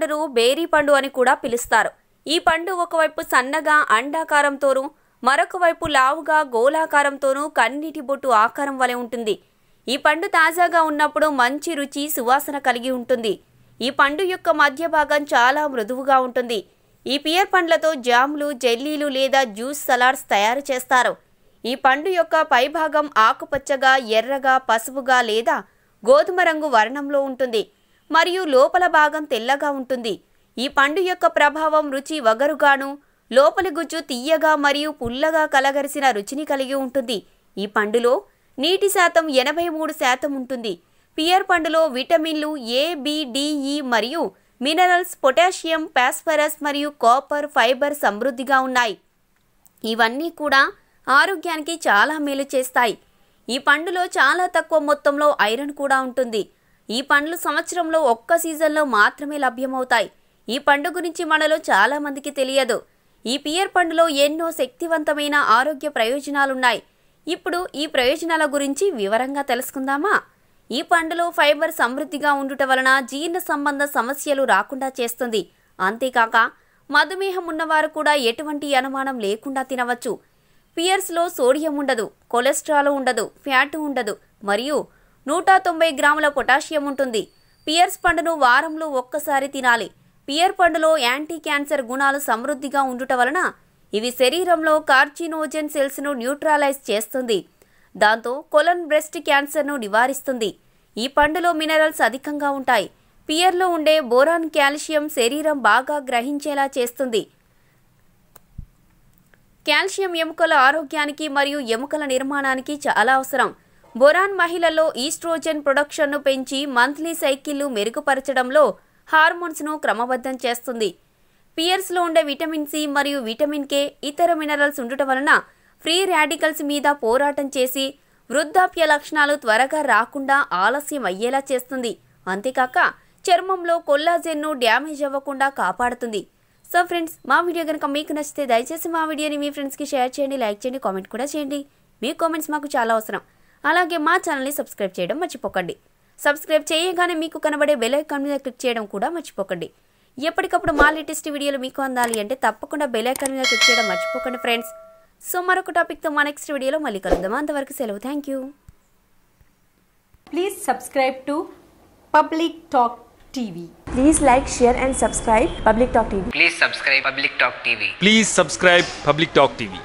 పండును బేరీ పండు అని కూడా పిలుస్తారు ఈ పండు ఒకవైపు సన్నగా అండాకారంతోనూ మరొక వైపు లావుగా గోళాకారంతోనూ కన్నీటి బొట్టు ఆకారం వలె ఉంటుంది ఈ పండు తాజాగా ఉన్నప్పుడు మంచి రుచి సువాసన కలిగి ఉంటుంది ఈ పండు యొక్క మధ్య భాగం చాలా మృదువుగా ఉంటుంది ఈ పియర్ పండ్లతో జామ్లు జెల్లీలు లేదా జ్యూస్ సలాడ్స్ తయారు చేస్తారు ఈ పండు యొక్క పైభాగం ఆకుపచ్చగా ఎర్రగా పసుపుగా లేదా గోధుమ రంగు వర్ణంలో ఉంటుంది మరియు లోపల భాగం తెల్లగా ఉంటుంది ఈ పండు యొక్క ప్రభావం రుచి వగరుగాను లోపలి గుజ్జు తీయగా మరియు పుల్లగా కలగరిసిన రుచిని కలిగి ఉంటుంది ఈ పండులో నీటి శాతం ఎనభై మూడు శాతం ఉంటుంది పియర్ పండులో విటమిన్లు ఏ బిడిఈ మరియు మినరల్స్ పొటాషియం పాస్ఫరస్ మరియు కాపర్ ఫైబర్ సమృద్ధిగా ఉన్నాయి ఇవన్నీ కూడా ఆరోగ్యానికి చాలా మేలు చేస్తాయి ఈ పండులో చాలా తక్కువ మొత్తంలో ఐరన్ కూడా ఉంటుంది ఈ పండ్లు సంవత్సరంలో ఒక్క సీజన్లో మాత్రమే లభ్యమవుతాయి ఈ పండు గురించి మనలో చాలా మందికి తెలియదు ఈ పియర్ పండులో ఎన్నో శక్తివంతమైన ఆరోగ్య ప్రయోజనాలున్నాయి ఇప్పుడు ఈ ప్రయోజనాల గురించి వివరంగా తెలుసుకుందామా ఈ పండులో ఫైబర్ సమృద్ధిగా ఉండుట వలన జీర్ణ సంబంధ సమస్యలు రాకుండా చేస్తుంది అంతేకాక మధుమేహం ఉన్నవారు కూడా ఎటువంటి అనుమానం లేకుండా తినవచ్చు పియర్స్లో సోడియం ఉండదు కొలెస్ట్రాల్ ఉండదు ఫ్యాట్ ఉండదు మరియు నూట తొంభై గ్రాముల పొటాషియం ఉంటుంది పియర్స్ పండును వారంలో ఒక్కసారి తినాలి పియర్ పండులో యాంటీ క్యాన్సర్ గుణాలు సమృద్ధిగా ఉండుట వలన ఇవి శరీరంలో కార్చినోజెన్ సెల్స్ను న్యూట్రలైజ్ చేస్తుంది దాంతో కొలన్ బ్రెస్ట్ క్యాన్సర్ను నివారిస్తుంది ఈ పండులో మినరల్స్ అధికంగా ఉంటాయి పియర్లో ఉండే బోరాన్ కాల్షియం శరీరం బాగా గ్రహించేలా చేస్తుంది కాల్షియం ఎముకల ఆరోగ్యానికి మరియు ఎముకల నిర్మాణానికి చాలా అవసరం బొరాన్ మహిళల్లో ఈస్ట్రోజెన్ ప్రొడక్షన్ను పెంచి మంత్లీ సైకిళ్లు మెరుగుపరచడంలో హార్మోన్స్ను క్రమబద్ధం చేస్తుంది పియర్స్లో ఉండే విటమిన్ సి మరియు విటమిన్ కే ఇతర మినరల్స్ ఉండటం వలన ఫ్రీ రాడికల్స్ మీద పోరాటం చేసి వృద్ధాప్య లక్షణాలు త్వరగా రాకుండా ఆలస్యం అయ్యేలా చేస్తుంది అంతేకాక చర్మంలో కొల్లాజెన్ను డ్యామేజ్ అవ్వకుండా కాపాడుతుంది సో ఫ్రెండ్స్ మా వీడియో కనుక మీకు నచ్చితే దయచేసి మా వీడియోని మీ ఫ్రెండ్స్కి షేర్ చేయండి లైక్ చేయండి కామెంట్ కూడా చేయండి మీ కామెంట్స్ మాకు చాలా అవసరం అలాగే మా ఛానల్ని సబ్స్క్రైబ్ చేయడం మర్చిపోకండి సబ్స్క్రైబ్ చేయగానే మీకు కనబడే బెల్ మీద క్లిక్ చేయడం కూడా మర్చిపోకండి ఎప్పటికప్పుడు మా లేటెస్ట్ వీడియోలు మీకు అందాలి అంటే తప్పకుండా బెల్ మీద క్లిక్ చేయడం మర్చిపోకండి ఫ్రెండ్స్ సో మరొక టాపిక్తో మా నెక్స్ట్ వీడియోలో మళ్ళీ కలుద్దాం అంతవరకు సెలవు thank you please subscribe to public talk TV please like share and subscribe public talk TV please subscribe public talk TV please subscribe public talk TV